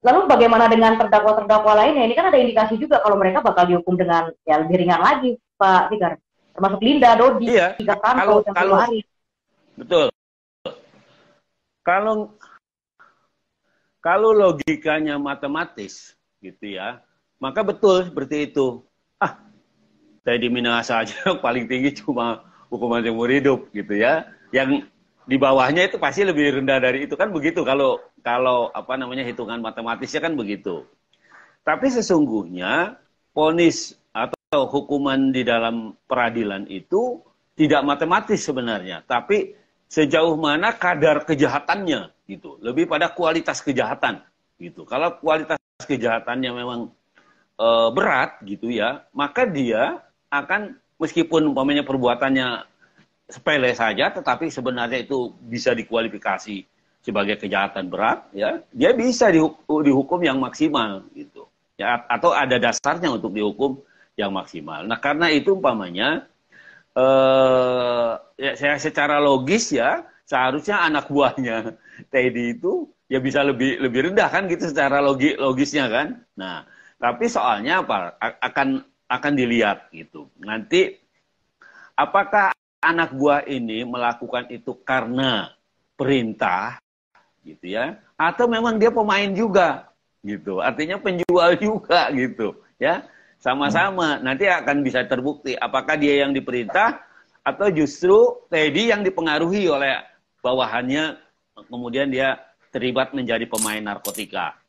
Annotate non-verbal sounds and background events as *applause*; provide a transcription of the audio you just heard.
Lalu bagaimana dengan terdakwa-terdakwa lainnya? Ini kan ada indikasi juga kalau mereka bakal dihukum dengan ya lebih ringan lagi, Pak Fikar. Termasuk Linda, Dodi, iya. Tiga Kanto, kalau, kalau, hari. Betul. Kalau kalau logikanya matematis, gitu ya, maka betul seperti itu. Ah, Teddy Minahasa aja *laughs* paling tinggi cuma hukuman seumur hidup, gitu ya. Yang di bawahnya itu pasti lebih rendah dari itu kan begitu kalau kalau apa namanya hitungan matematisnya kan begitu. Tapi sesungguhnya ponis atau hukuman di dalam peradilan itu tidak matematis sebenarnya, tapi sejauh mana kadar kejahatannya gitu. Lebih pada kualitas kejahatan gitu. Kalau kualitas kejahatannya memang e, berat gitu ya, maka dia akan meskipun umpamanya perbuatannya sepele saja tetapi sebenarnya itu bisa dikualifikasi sebagai kejahatan berat ya dia bisa dihukum, yang maksimal gitu ya atau ada dasarnya untuk dihukum yang maksimal nah karena itu umpamanya eh, ya, saya secara logis ya seharusnya anak buahnya *laughs* Teddy itu ya bisa lebih lebih rendah kan gitu secara logi, logisnya kan nah tapi soalnya apa akan akan dilihat gitu nanti apakah anak buah ini melakukan itu karena perintah gitu ya atau memang dia pemain juga gitu artinya penjual juga gitu ya sama-sama hmm. nanti akan bisa terbukti apakah dia yang diperintah atau justru Teddy yang dipengaruhi oleh bawahannya kemudian dia terlibat menjadi pemain narkotika